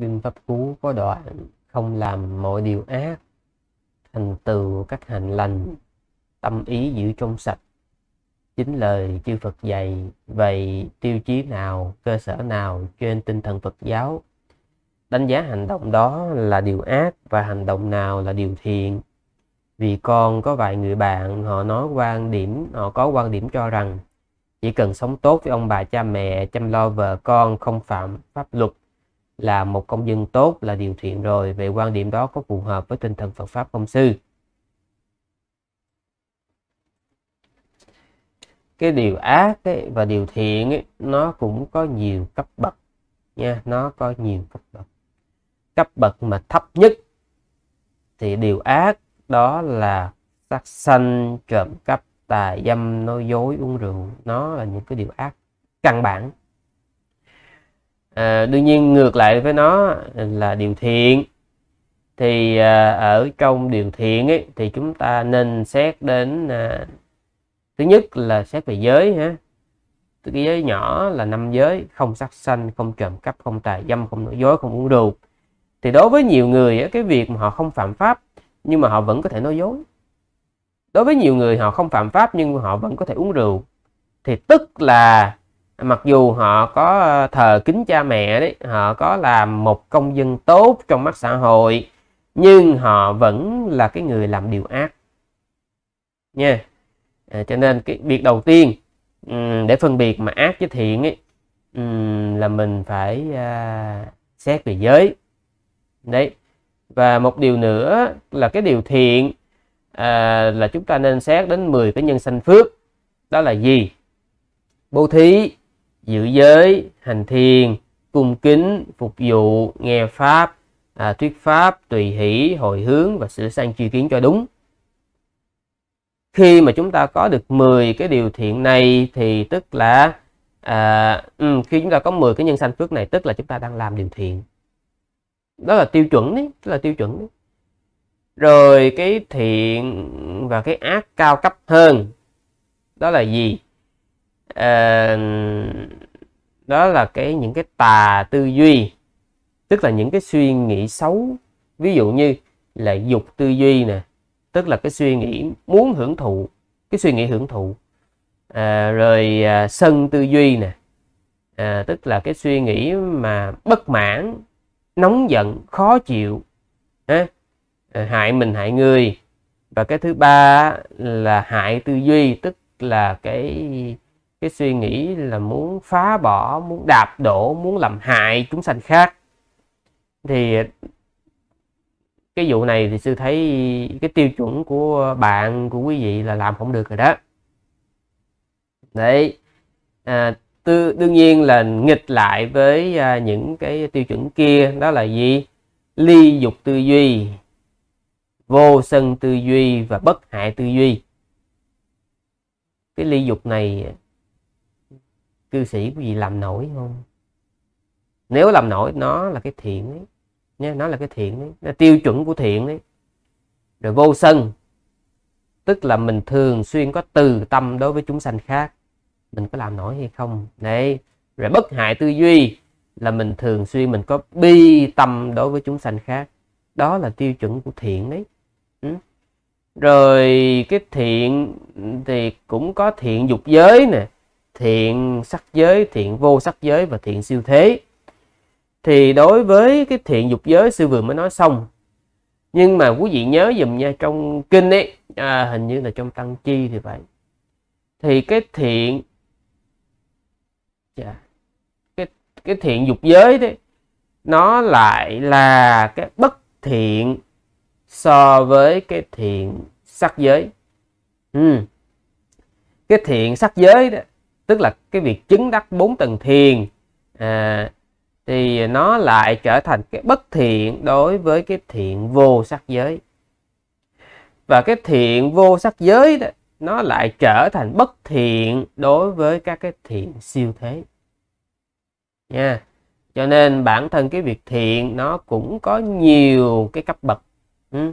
Kinh Pháp Cú có đoạn không làm mọi điều ác, thành tựu các hành lành, tâm ý giữ trong sạch. Chính lời chư Phật dạy, vậy tiêu chí nào, cơ sở nào trên tinh thần Phật giáo? Đánh giá hành động đó là điều ác và hành động nào là điều thiện. Vì con có vài người bạn họ nói quan điểm, họ có quan điểm cho rằng chỉ cần sống tốt với ông bà cha mẹ, chăm lo vợ con, không phạm pháp luật là một công dân tốt là điều thiện rồi về quan điểm đó có phù hợp với tinh thần Phật pháp không sư cái điều ác ấy và điều thiện ấy, nó cũng có nhiều cấp bậc nha nó có nhiều cấp bậc cấp bậc mà thấp nhất thì điều ác đó là sát sanh trộm cắp tà dâm nói dối uống rượu nó là những cái điều ác căn bản à, đương nhiên ngược lại với nó là điều thiện thì à, ở trong điều thiện ấy, thì chúng ta nên xét đến à, thứ nhất là xét về giới ha cái giới nhỏ là năm giới không sát sanh không trộm cắp không tà dâm không nói dối không uống rượu thì đối với nhiều người cái việc mà họ không phạm pháp nhưng mà họ vẫn có thể nói dối đối với nhiều người họ không phạm pháp nhưng họ vẫn có thể uống rượu thì tức là mặc dù họ có ờ, thờ kính cha mẹ đấy họ có làm một công dân tốt trong mắt xã hội nhưng họ vẫn là cái người làm điều ác nha à, cho nên cái việc đầu tiên để phân biệt mà ác với thiện ấy là mình phải uh, xét về giới đấy và một điều nữa là cái điều thiện à, là chúng ta nên xét đến 10 cái nhân sanh phước đó là gì bố thí giữ giới hành thiền cung kính phục vụ nghe pháp à, thuyết pháp tùy hỷ hồi hướng và sửa sang chi kiến cho đúng khi mà chúng ta có được 10 cái điều thiện này thì tức là à, ừ, khi chúng ta có 10 cái nhân sanh phước này tức là chúng ta đang làm điều thiện đó là tiêu chuẩn đấy tức là tiêu chuẩn đấy. rồi cái thiện và cái ác cao cấp hơn đó là gì à, đó là cái những cái tà tư duy tức là những cái suy nghĩ xấu ví dụ như là dục tư duy nè tức là cái suy nghĩ muốn hưởng thụ cái suy nghĩ hưởng thụ à, rồi à, sân tư duy nè à, tức là cái suy nghĩ mà bất mãn nóng giận khó chịu à, hại mình hại người và cái thứ ba là hại tư duy tức là cái cái suy nghĩ là muốn phá bỏ muốn đạp đổ muốn làm hại chúng sanh khác thì cái vụ này thì sư thấy cái tiêu chuẩn của bạn của quý vị là làm không được rồi đó đấy à, tư, đương nhiên là nghịch lại với à, những cái tiêu chuẩn kia đó là gì ly dục tư duy vô sân tư duy và bất hại tư duy cái ly dục này cư sĩ quý vị làm nổi không nếu làm nổi nó là cái thiện đấy, nha nó là cái thiện đấy, nó tiêu chuẩn của thiện đấy. rồi vô sân tức là mình thường xuyên có từ tâm đối với chúng sanh khác mình có làm nổi hay không đấy rồi bất hại tư duy là mình thường xuyên mình có bi tâm đối với chúng sanh khác đó là tiêu chuẩn của thiện đấy ừ. rồi cái thiện thì cũng có thiện dục giới nè thiện sắc giới thiện vô sắc giới và thiện siêu thế thì đối với cái thiện dục giới sư vừa mới nói xong nhưng mà quý vị nhớ dùm nha trong kinh ấy à, hình như là trong tăng chi thì vậy thì cái thiện yeah, cái cái thiện dục giới đấy nó lại là cái bất thiện so với cái thiện sắc giới ừ. cái thiện sắc giới đó tức là cái việc chứng đắc bốn tầng thiền à, thì nó lại trở thành cái bất thiện đối với cái thiện vô sắc giới và cái thiện vô sắc giới đó, nó lại trở thành bất thiện đối với các cái thiện siêu thế nha cho nên bản thân cái việc thiện nó cũng có nhiều cái cấp bậc ừ.